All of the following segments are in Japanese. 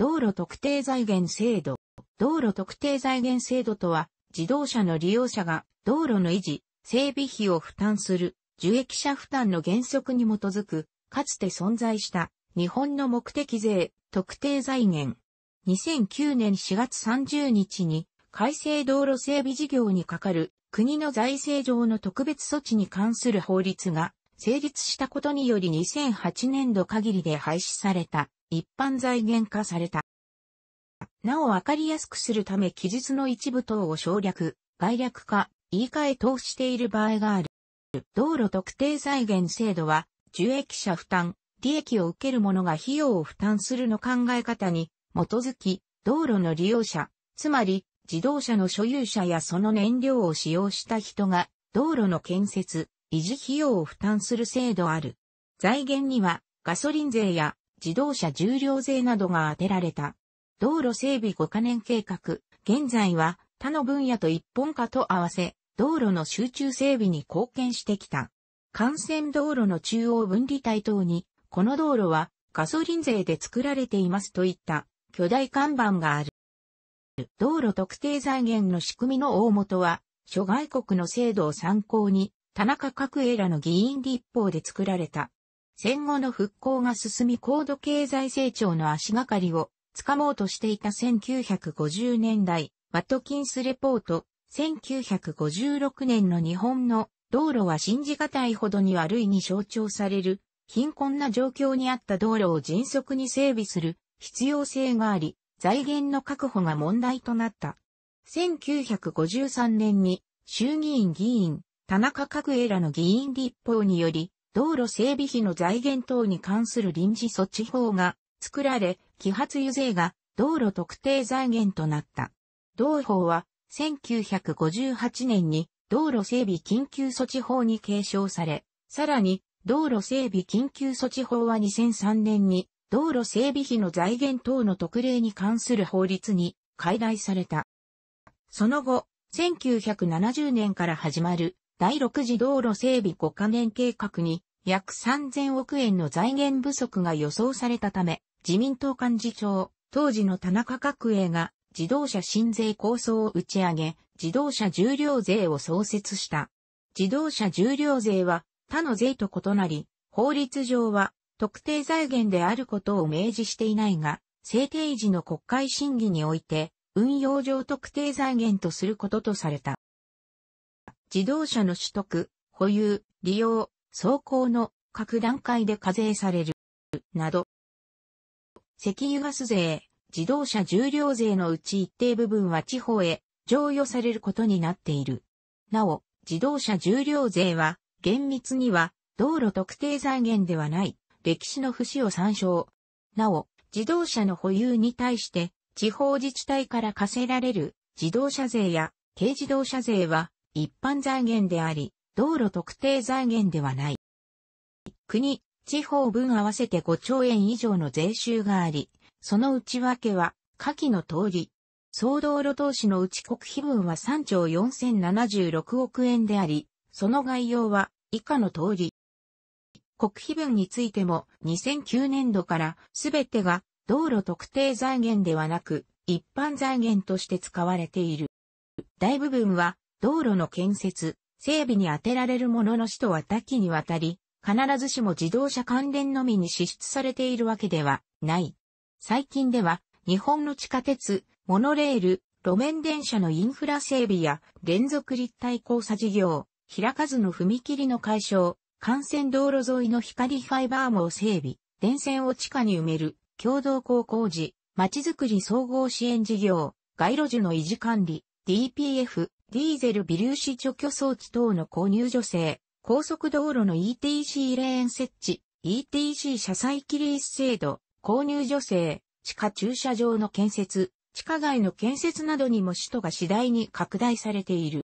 道路特定財源制度。道路特定財源制度とは、自動車の利用者が道路の維持、整備費を負担する、受益者負担の原則に基づく、かつて存在した日本の目的税、特定財源。2009年4月30日に改正道路整備事業に係る国の財政上の特別措置に関する法律が成立したことにより2008年度限りで廃止された一般財源化された。なお分かりやすくするため記述の一部等を省略、概略化、言い換え等している場合がある。道路特定財源制度は、受益者負担、利益を受ける者が費用を負担するの考え方に基づき、道路の利用者、つまり自動車の所有者やその燃料を使用した人が、道路の建設、維持費用を負担する制度ある。財源には、ガソリン税や自動車重量税などが当てられた。道路整備5カ年計画、現在は他の分野と一本化と合わせ、道路の集中整備に貢献してきた。幹線道路の中央分離帯等に、この道路はガソリン税で作られていますといった巨大看板がある。道路特定財源の仕組みの大元は、諸外国の制度を参考に、田中角栄らの議員立法で作られた戦後の復興が進み高度経済成長の足がかりをつかもうとしていた1950年代、ワトキンスレポート、1956年の日本の道路は信じがたいほどに悪いに象徴される、貧困な状況にあった道路を迅速に整備する必要性があり、財源の確保が問題となった。1953年に衆議院議員、田中角栄らの議員立法により、道路整備費の財源等に関する臨時措置法が作られ、揮発油税が道路特定財源となった。同法は1958年に道路整備緊急措置法に継承され、さらに道路整備緊急措置法は2003年に道路整備費の財源等の特例に関する法律に改来された。その後、1970年から始まる第6次道路整備5カ年計画に約3000億円の財源不足が予想されたため、自民党幹事長、当時の田中角栄が自動車新税構想を打ち上げ、自動車重量税を創設した。自動車重量税は他の税と異なり、法律上は特定財源であることを明示していないが、制定時の国会審議において、運用上特定財源とすることとされた。自動車の取得、保有、利用、走行の各段階で課税される、など。石油ガス税、自動車重量税のうち一定部分は地方へ譲与されることになっている。なお、自動車重量税は、厳密には、道路特定財源ではない、歴史の節を参照。なお、自動車の保有に対して、地方自治体から課せられる自動車税や軽自動車税は、一般財源であり、道路特定財源ではない。国、地方分合わせて5兆円以上の税収があり、その内訳は、下記の通り、総道路投資のうち国費分は3兆4076億円であり、その概要は以下の通り。国費分についても2009年度からすべてが道路特定財源ではなく一般財源として使われている。大部分は道路の建設、整備に充てられるものの使途は多岐にわたり、必ずしも自動車関連のみに支出されているわけではない。最近では、日本の地下鉄、モノレール、路面電車のインフラ整備や連続立体交差事業、開かずの踏切の解消、幹線道路沿いの光ファイバー網整備、電線を地下に埋める、共同高校時、まちづくり総合支援事業、街路樹の維持管理、DPF、ディーゼル微粒子除去装置等の購入助成、高速道路の ETC レーン設置、ETC 車載キリース制度、購入助成、地下駐車場の建設、地下街の建設などにも首都が次第に拡大されている。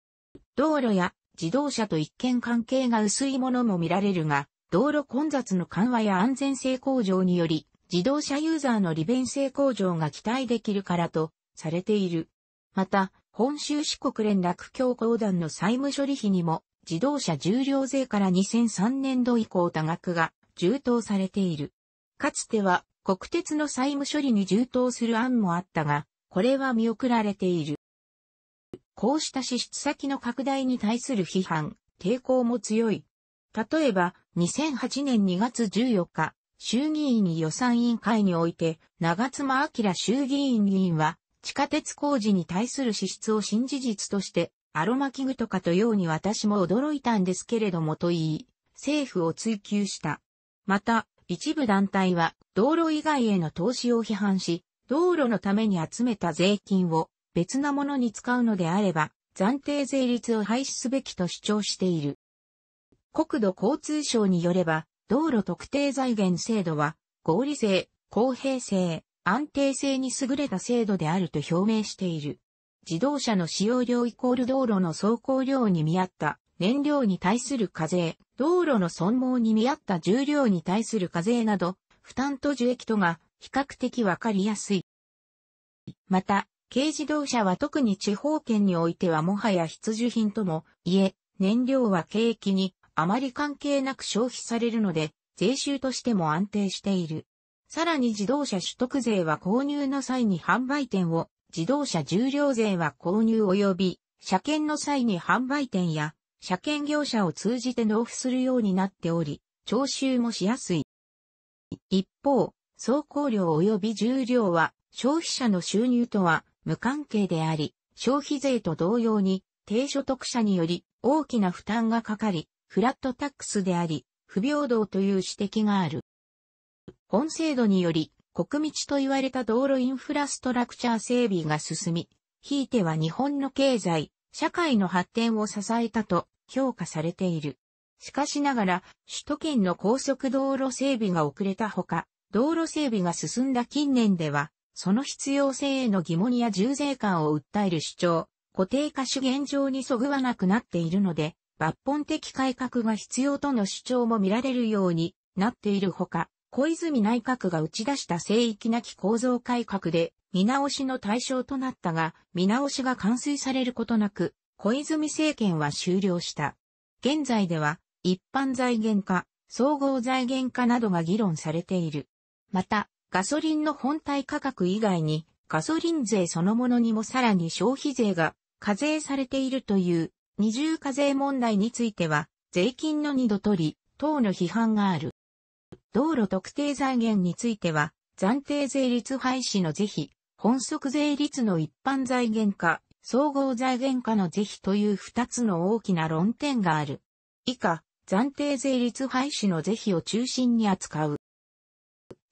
道路や自動車と一見関係が薄いものも見られるが、道路混雑の緩和や安全性向上により、自動車ユーザーの利便性向上が期待できるからとされている。また、本州四国連絡協行団の債務処理費にも、自動車重量税から2003年度以降多額が充当されている。かつては国鉄の債務処理に充当する案もあったが、これは見送られている。こうした支出先の拡大に対する批判、抵抗も強い。例えば、2008年2月14日、衆議院予算委員会において、長妻昭衆議院議員は、地下鉄工事に対する支出を新事実として、アロマ器具とかとように私も驚いたんですけれどもと言い、政府を追求した。また、一部団体は道路以外への投資を批判し、道路のために集めた税金を別なものに使うのであれば、暫定税率を廃止すべきと主張している。国土交通省によれば、道路特定財源制度は、合理性、公平性、安定性に優れた制度であると表明している。自動車の使用量イコール道路の走行量に見合った燃料に対する課税、道路の損耗に見合った重量に対する課税など、負担と受益とが比較的わかりやすい。また、軽自動車は特に地方圏においてはもはや必需品ともいえ、燃料は景気にあまり関係なく消費されるので、税収としても安定している。さらに自動車取得税は購入の際に販売店を、自動車重量税は購入及び、車検の際に販売店や、車検業者を通じて納付するようになっており、徴収もしやすい。一方、走行量及び重量は消費者の収入とは無関係であり、消費税と同様に低所得者により大きな負担がかかり、フラットタックスであり、不平等という指摘がある。本制度により、国道と言われた道路インフラストラクチャー整備が進み、ひいては日本の経済、社会の発展を支えたと評価されている。しかしながら、首都圏の高速道路整備が遅れたほか、道路整備が進んだ近年では、その必要性への疑問や重税感を訴える主張、固定化主現状にそぐわなくなっているので、抜本的改革が必要との主張も見られるようになっているほか、小泉内閣が打ち出した聖域なき構造改革で、見直しの対象となったが、見直しが完遂されることなく、小泉政権は終了した。現在では、一般財源化、総合財源化などが議論されている。また、ガソリンの本体価格以外に、ガソリン税そのものにもさらに消費税が課税されているという二重課税問題については、税金の二度取り、等の批判がある。道路特定財源については、暫定税率廃止の是非、本則税率の一般財源化、総合財源化の是非という二つの大きな論点がある。以下、暫定税率廃止の是非を中心に扱う。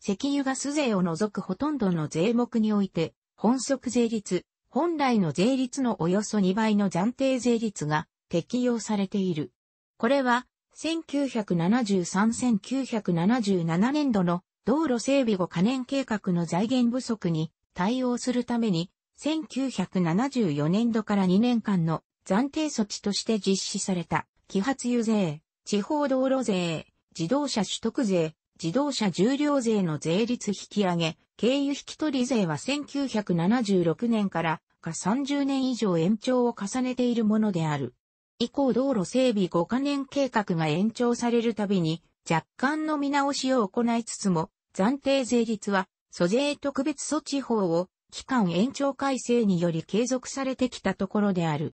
石油ガス税を除くほとんどの税目において、本則税率、本来の税率のおよそ2倍の暫定税率が適用されている。これは1973-1977年度の道路整備後可燃計画の財源不足に対応するために、1974年度から2年間の暫定措置として実施された、揮発油税、地方道路税、自動車取得税、自動車重量税の税率引き上げ、経由引き取り税は1976年からか30年以上延長を重ねているものである。以降道路整備5カ年計画が延長されるたびに若干の見直しを行いつつも、暫定税率は、租税特別措置法を期間延長改正により継続されてきたところである。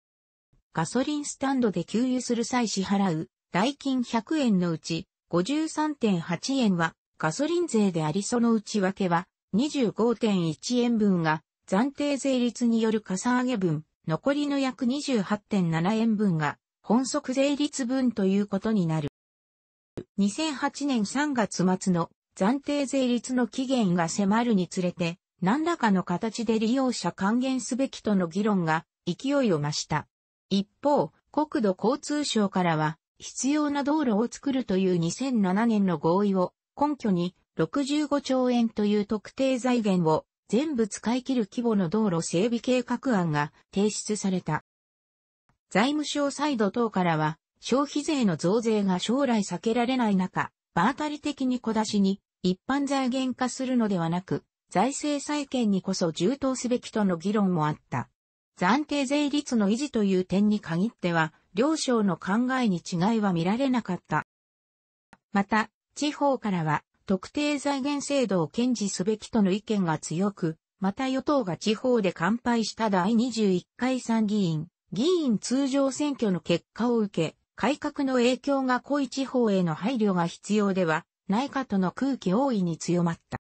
ガソリンスタンドで給油する際支払う代金100円のうち53.8円はガソリン税でありその内訳は25.1円分が暫定税率によるかさ上げ分残りの約28.7円分が本則税率分ということになる。2008年3月末の暫定税率の期限が迫るにつれて、何らかの形で利用者還元すべきとの議論が勢いを増した。一方、国土交通省からは、必要な道路を作るという2007年の合意を根拠に65兆円という特定財源を全部使い切る規模の道路整備計画案が提出された。財務省サイド等からは、消費税の増税が将来避けられない中、場当たり的に小出しに、一般財源化するのではなく、財政再建にこそ充当すべきとの議論もあった。暫定税率の維持という点に限っては、両省の考えに違いは見られなかった。また、地方からは、特定財源制度を堅持すべきとの意見が強く、また与党が地方で完敗した第21回参議院、議員通常選挙の結果を受け、改革の影響が濃い地方への配慮が必要では内科との空気大いに強まった。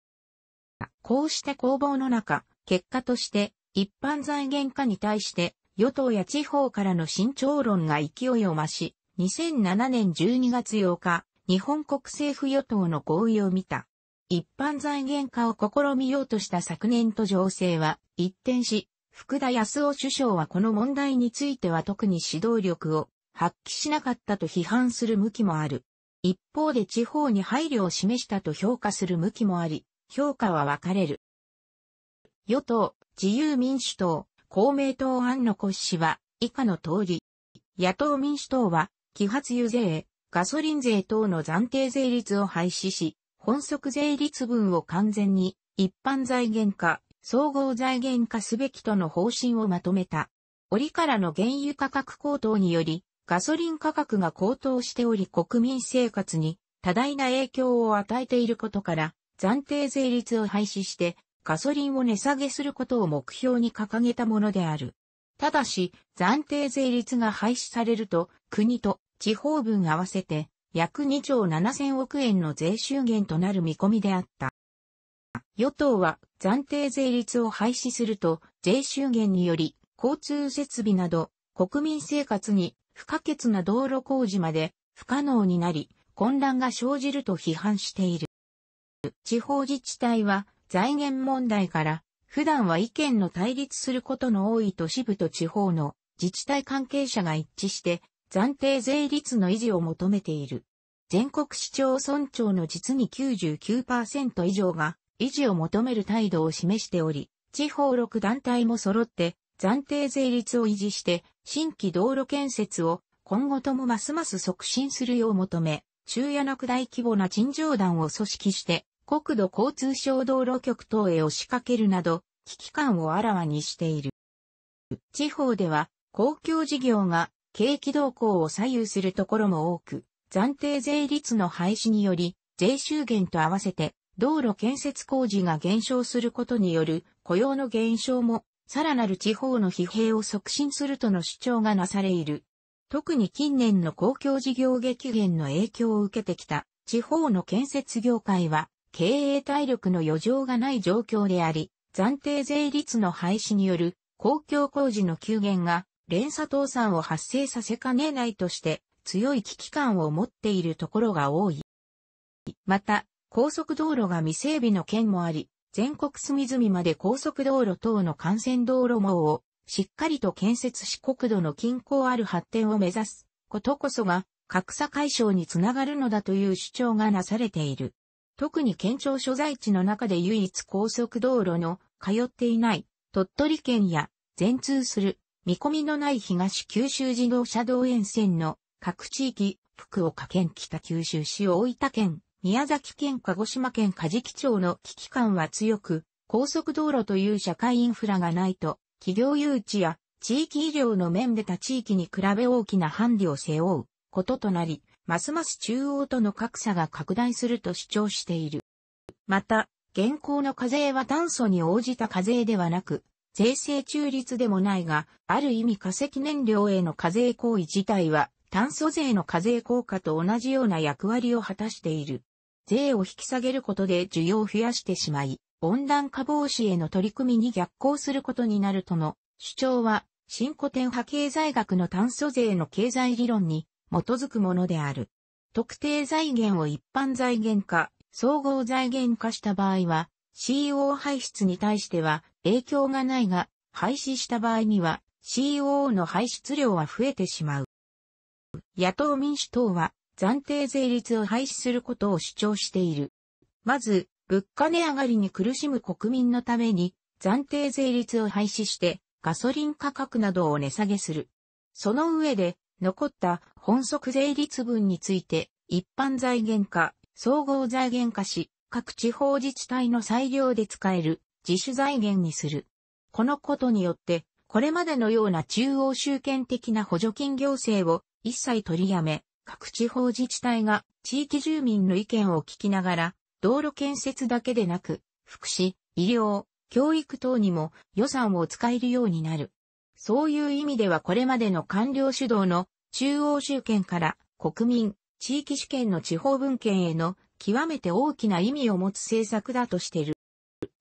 こうして攻防の中、結果として一般財源化に対して与党や地方からの慎重論が勢いを増し、2007年12月8日、日本国政府与党の合意を見た。一般財源化を試みようとした昨年と情勢は一転し、福田康夫首相はこの問題については特に指導力を発揮しなかったと批判する向きもある。一方で地方に配慮を示したと評価する向きもあり、評価は分かれる。与党、自由民主党、公明党案の骨子は以下の通り。野党民主党は、揮発油税、ガソリン税等の暫定税率を廃止し、本則税率分を完全に一般財源化、総合財源化すべきとの方針をまとめた。折からの原油価格高騰により、ガソリン価格が高騰しており国民生活に多大な影響を与えていることから、暫定税率を廃止して、ガソリンを値下げすることを目標に掲げたものである。ただし、暫定税率が廃止されると、国と地方分合わせて約2兆7000億円の税収減となる見込みであった。与党は暫定税率を廃止すると税収減により交通設備など国民生活に不可欠な道路工事まで不可能になり混乱が生じると批判している。地方自治体は財源問題から普段は意見の対立することの多い都市部と地方の自治体関係者が一致して暫定税率の維持を求めている。全国市町村長の実に99%以上が維持を求める態度を示しており、地方6団体も揃って暫定税率を維持して新規道路建設を今後ともますます促進するよう求め、昼夜なく大規模な陳情団を組織して国土交通省道路局等へ押しかけるなど危機感をあらわにしている。地方では公共事業が景気動向を左右するところも多く、暫定税率の廃止により、税収減と合わせて、道路建設工事が減少することによる雇用の減少も、さらなる地方の疲弊を促進するとの主張がなされいる。特に近年の公共事業激減の影響を受けてきた地方の建設業界は経営体力の余剰がない状況であり、暫定税率の廃止による公共工事の急減が連鎖倒産を発生させかねないとして、強い危機感を持っているところが多い。また、高速道路が未整備の件もあり、全国隅々まで高速道路等の幹線道路網をしっかりと建設し国土の均衡ある発展を目指すことこそが格差解消につながるのだという主張がなされている。特に県庁所在地の中で唯一高速道路の通っていない鳥取県や全通する見込みのない東九州自動車道沿線の各地域、福岡県北九州市大分県、宮崎県鹿児島県梶木町の危機感は強く、高速道路という社会インフラがないと、企業誘致や地域医療の面で他地域に比べ大きなハンディを背負うこととなり、ますます中央との格差が拡大すると主張している。また、現行の課税は炭素に応じた課税ではなく、税制中立でもないが、ある意味化石燃料への課税行為自体は、炭素税の課税効果と同じような役割を果たしている。税を引き下げることで需要を増やしてしまい、温暖化防止への取り組みに逆行することになるとの主張は、新古典派経済学の炭素税の経済理論に基づくものである。特定財源を一般財源化、総合財源化した場合は、CO 排出に対しては影響がないが、廃止した場合には CO o の排出量は増えてしまう。野党民主党は暫定税率を廃止することを主張している。まず、物価値上がりに苦しむ国民のために暫定税率を廃止してガソリン価格などを値下げする。その上で残った本則税率分について一般財源化、総合財源化し、各地方自治体の裁量で使える自主財源にする。このことによって、これまでのような中央集権的な補助金行政を一切取りやめ、各地方自治体が地域住民の意見を聞きながら、道路建設だけでなく、福祉、医療、教育等にも予算を使えるようになる。そういう意味ではこれまでの官僚主導の中央集権から国民、地域主権の地方分権への極めて大きな意味を持つ政策だとしている。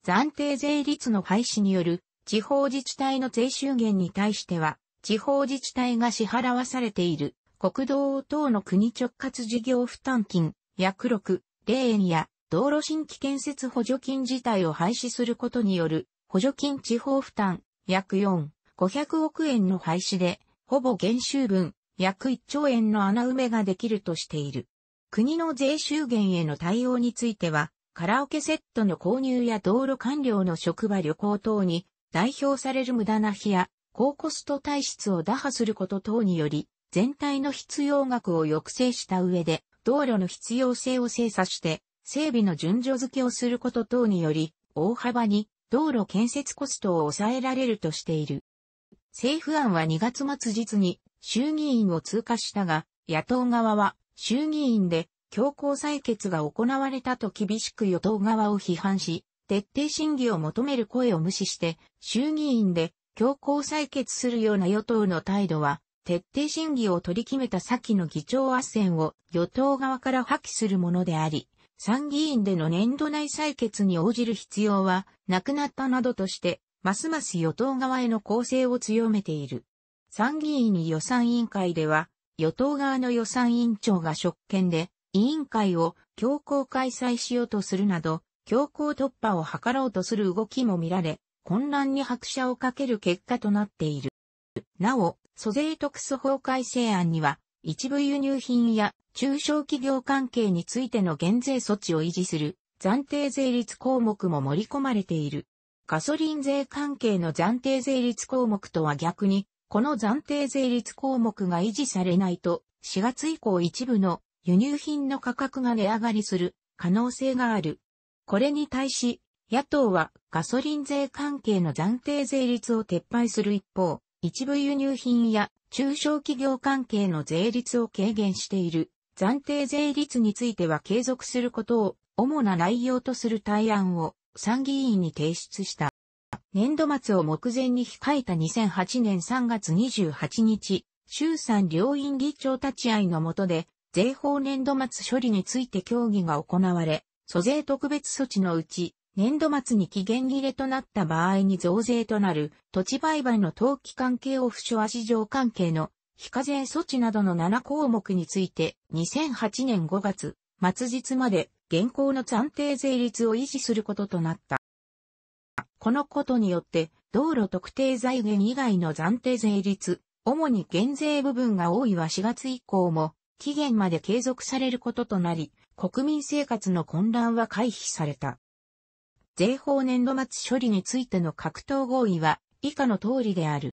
暫定税率の廃止による地方自治体の税収減に対しては、地方自治体が支払わされている国道等の国直轄事業負担金、約6、0円や道路新規建設補助金自体を廃止することによる補助金地方負担、約4、500億円の廃止で、ほぼ減収分、約1兆円の穴埋めができるとしている。国の税収減への対応については、カラオケセットの購入や道路官僚の職場旅行等に代表される無駄な費や高コスト体質を打破すること等により全体の必要額を抑制した上で道路の必要性を精査して整備の順序付けをすること等により大幅に道路建設コストを抑えられるとしている。政府案は2月末日に衆議院を通過したが野党側は衆議院で強行採決が行われたと厳しく与党側を批判し、徹底審議を求める声を無視して、衆議院で強行採決するような与党の態度は、徹底審議を取り決めた先の議長斡旋を与党側から破棄するものであり、参議院での年度内採決に応じる必要はなくなったなどとして、ますます与党側への攻勢を強めている。参議院予算委員会では、与党側の予算委員長が職権で、委員会を強行開催しようとするなど、強行突破を図ろうとする動きも見られ、混乱に拍車をかける結果となっている。なお、租税特措法改正案には、一部輸入品や中小企業関係についての減税措置を維持する暫定税率項目も盛り込まれている。ガソリン税関係の暫定税率項目とは逆に、この暫定税率項目が維持されないと、4月以降一部の輸入品の価格が値上がりする可能性がある。これに対し、野党はガソリン税関係の暫定税率を撤廃する一方、一部輸入品や中小企業関係の税率を軽減している暫定税率については継続することを主な内容とする対案を参議院に提出した。年度末を目前に控えた2008年3月28日、衆参両院議長立ち会いの下で税法年度末処理について協議が行われ、租税特別措置のうち、年度末に期限切れとなった場合に増税となる土地売買の登記関係オフショア市場関係の非課税措置などの7項目について2008年5月末日まで現行の暫定税率を維持することとなった。このことによって道路特定財源以外の暫定税率、主に減税部分が多いは4月以降も期限まで継続されることとなり、国民生活の混乱は回避された。税法年度末処理についての格闘合意は以下の通りである。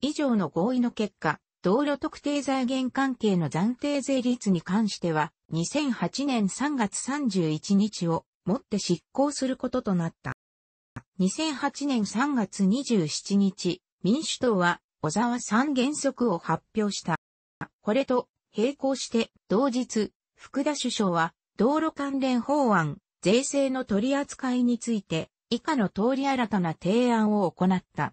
以上の合意の結果、道路特定財源関係の暫定税率に関しては、2008年3月31日をもって執行することとなった。2008年3月27日、民主党は小沢三原則を発表した。これと並行して、同日、福田首相は、道路関連法案、税制の取り扱いについて、以下の通り新たな提案を行った。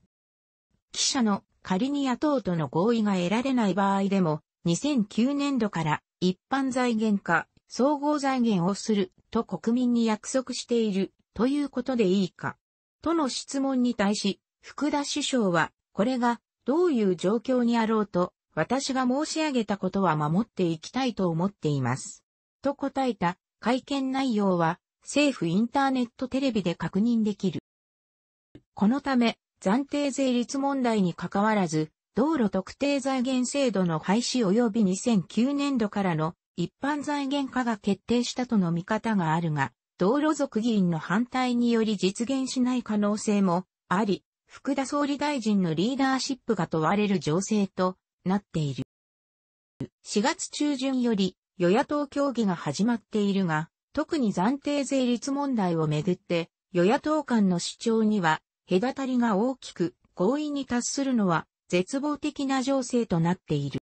記者の仮に野党との合意が得られない場合でも、2009年度から一般財源化、総合財源をすると国民に約束しているということでいいか。との質問に対し、福田首相は、これがどういう状況にあろうと私が申し上げたことは守っていきたいと思っています。と答えた会見内容は政府インターネットテレビで確認できる。このため暫定税率問題に関わらず道路特定財源制度の廃止及び2009年度からの一般財源化が決定したとの見方があるが、道路族議員の反対により実現しない可能性もあり、福田総理大臣のリーダーシップが問われる情勢となっている。4月中旬より与野党協議が始まっているが、特に暫定税率問題をめぐって、与野党間の主張には隔たりが大きく合意に達するのは絶望的な情勢となっている。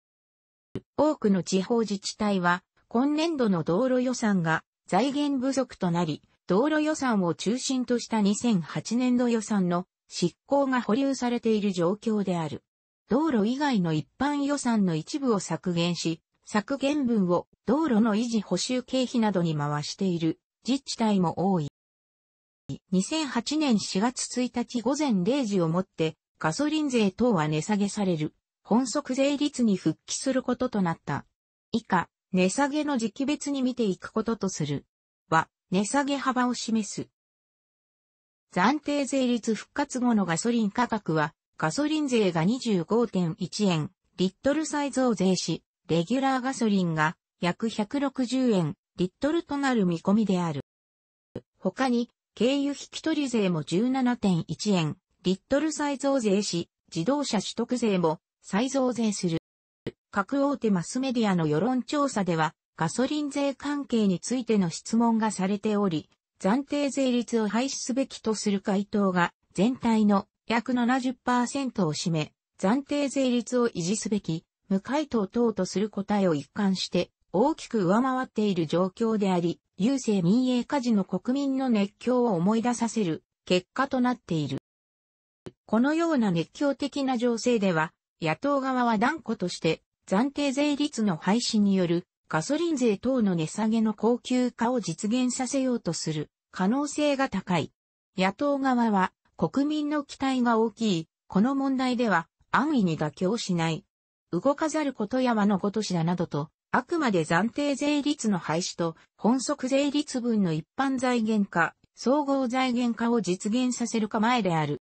多くの地方自治体は今年度の道路予算が財源不足となり、道路予算を中心とした2008年度予算の執行が保留されている状況である。道路以外の一般予算の一部を削減し、削減分を道路の維持補修経費などに回している自治体も多い。2008年4月1日午前0時をもってガソリン税等は値下げされる本則税率に復帰することとなった。以下、値下げの時期別に見ていくこととする。は、値下げ幅を示す。暫定税率復活後のガソリン価格はガソリン税が25.1円、リットル再増税し、レギュラーガソリンが約160円、リットルとなる見込みである。他に、軽油引き取り税も17.1円、リットル再増税し、自動車取得税も再増税する。各大手マスメディアの世論調査では、ガソリン税関係についての質問がされており、暫定税率を廃止すべきとする回答が全体の約70%を占め、暫定税率を維持すべき、無回答等とする答えを一貫して、大きく上回っている状況であり、郵政民営化時の国民の熱狂を思い出させる結果となっている。このような熱狂的な情勢では、野党側は断固として暫定税率の廃止によるガソリン税等の値下げの高級化を実現させようとする可能性が高い。野党側は国民の期待が大きい、この問題では安易に妥協しない。動かざること山のごとしだなどと、あくまで暫定税率の廃止と、本則税率分の一般財源化、総合財源化を実現させる構えである。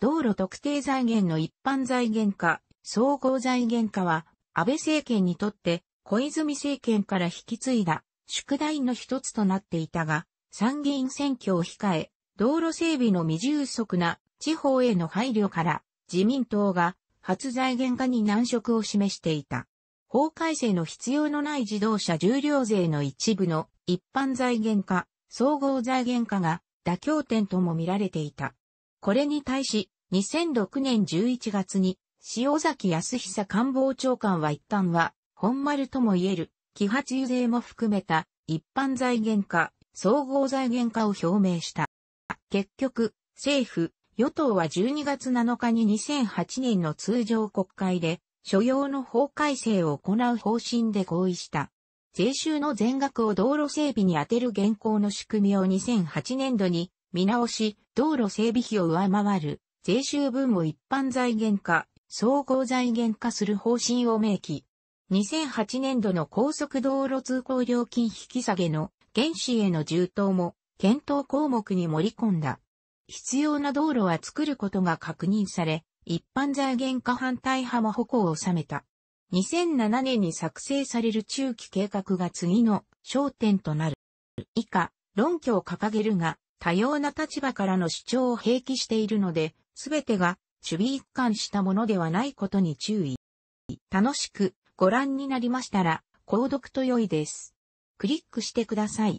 道路特定財源の一般財源化、総合財源化は、安倍政権にとって、小泉政権から引き継いだ、宿題の一つとなっていたが、参議院選挙を控え、道路整備の未充足な地方への配慮から自民党が発財源化に難色を示していた。法改正の必要のない自動車重量税の一部の一般財源化、総合財源化が妥協点とも見られていた。これに対し、2006年11月に、塩崎康久官房長官は一旦は、本丸とも言える、揮発油税も含めた、一般財源化、総合財源化を表明した。結局、政府、与党は12月7日に2008年の通常国会で、所要の法改正を行う方針で合意した。税収の全額を道路整備に充てる現行の仕組みを2008年度に見直し、道路整備費を上回る税収分を一般財源化、総合財源化する方針を明記。2008年度の高速道路通行料金引き下げの原資への充当も検討項目に盛り込んだ。必要な道路は作ることが確認され、一般財源化反対派も矛を収めた。2007年に作成される中期計画が次の焦点となる。以下、論拠を掲げるが、多様な立場からの主張を併記しているので、すべてが守備一貫したものではないことに注意。楽しくご覧になりましたら、購読と良いです。クリックしてください。